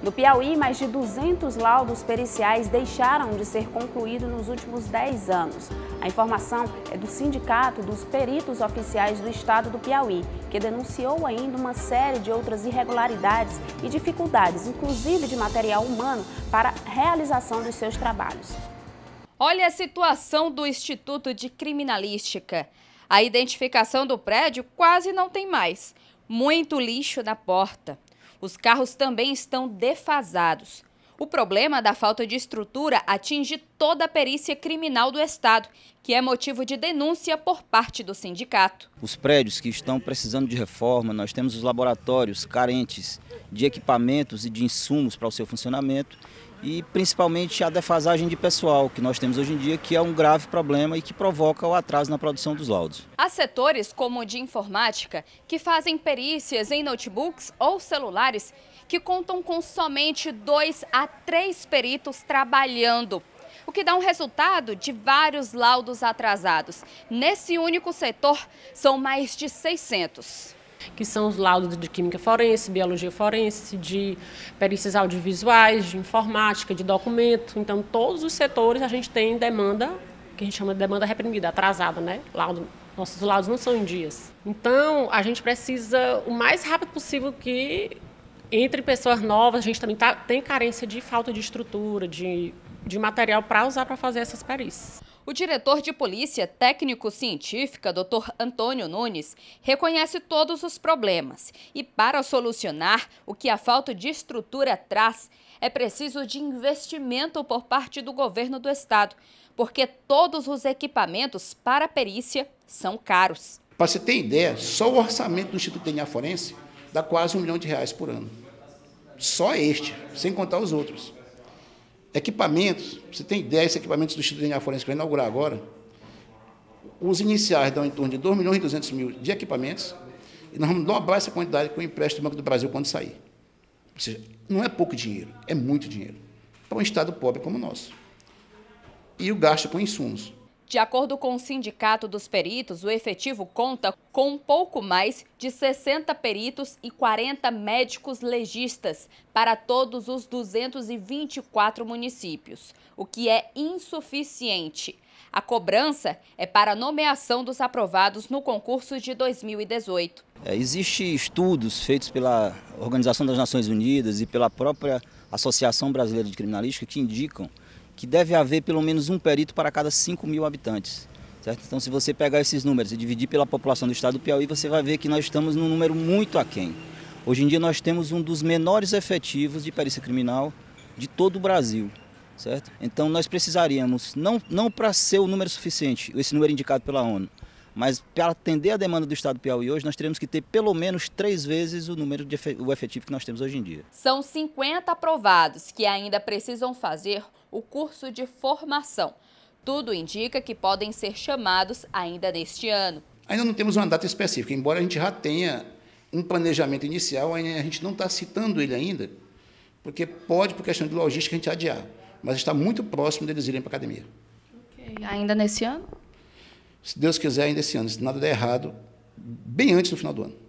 No Piauí, mais de 200 laudos periciais deixaram de ser concluídos nos últimos 10 anos. A informação é do Sindicato dos Peritos Oficiais do Estado do Piauí, que denunciou ainda uma série de outras irregularidades e dificuldades, inclusive de material humano, para a realização dos seus trabalhos. Olha a situação do Instituto de Criminalística. A identificação do prédio quase não tem mais. Muito lixo na porta. Os carros também estão defasados. O problema da falta de estrutura atinge toda a perícia criminal do Estado, que é motivo de denúncia por parte do sindicato. Os prédios que estão precisando de reforma, nós temos os laboratórios carentes de equipamentos e de insumos para o seu funcionamento e principalmente a defasagem de pessoal que nós temos hoje em dia, que é um grave problema e que provoca o atraso na produção dos laudos. Há setores como o de informática, que fazem perícias em notebooks ou celulares, que contam com somente dois a três peritos trabalhando o que dá um resultado de vários laudos atrasados. Nesse único setor, são mais de 600 que são os laudos de química forense, biologia forense, de perícias audiovisuais, de informática, de documento. Então, todos os setores a gente tem demanda, que a gente chama de demanda reprimida, atrasada, né? Laudo nossos laudos não são em dias. Então, a gente precisa, o mais rápido possível que entre pessoas novas, a gente também tá, tem carência de falta de estrutura, de, de material para usar para fazer essas perícias. O diretor de Polícia Técnico-Científica, Dr. Antônio Nunes, reconhece todos os problemas e, para solucionar o que a falta de estrutura traz, é preciso de investimento por parte do governo do estado, porque todos os equipamentos para perícia são caros. Para você ter ideia, só o orçamento do Instituto de Forense dá quase um milhão de reais por ano. Só este, sem contar os outros. Equipamentos, você tem ideia, esses equipamentos do Instituto de Engenharia Forense que vai inaugurar agora, os iniciais dão em torno de 2 milhões e 200 mil de equipamentos, e nós vamos dobrar essa quantidade com o empréstimo do Banco do Brasil quando sair. Ou seja, não é pouco dinheiro, é muito dinheiro, para um Estado pobre como o nosso. E o gasto com insumos. De acordo com o Sindicato dos Peritos, o efetivo conta com um pouco mais de 60 peritos e 40 médicos legistas para todos os 224 municípios, o que é insuficiente. A cobrança é para a nomeação dos aprovados no concurso de 2018. É, Existem estudos feitos pela Organização das Nações Unidas e pela própria Associação Brasileira de Criminalística que indicam que deve haver pelo menos um perito para cada 5 mil habitantes. Certo? Então, se você pegar esses números e dividir pela população do estado do Piauí, você vai ver que nós estamos num número muito aquém. Hoje em dia, nós temos um dos menores efetivos de perícia criminal de todo o Brasil. Certo? Então, nós precisaríamos, não, não para ser o número suficiente, esse número indicado pela ONU, mas para atender a demanda do Estado do Piauí hoje, nós teremos que ter pelo menos três vezes o número de o efetivo que nós temos hoje em dia. São 50 aprovados que ainda precisam fazer o curso de formação. Tudo indica que podem ser chamados ainda neste ano. Ainda não temos uma data específica, embora a gente já tenha um planejamento inicial, a gente não está citando ele ainda, porque pode, por questão de logística, a gente adiar. Mas está muito próximo deles irem para a academia. Okay. Ainda nesse ano? se Deus quiser, ainda esse ano, se nada der errado, bem antes do final do ano.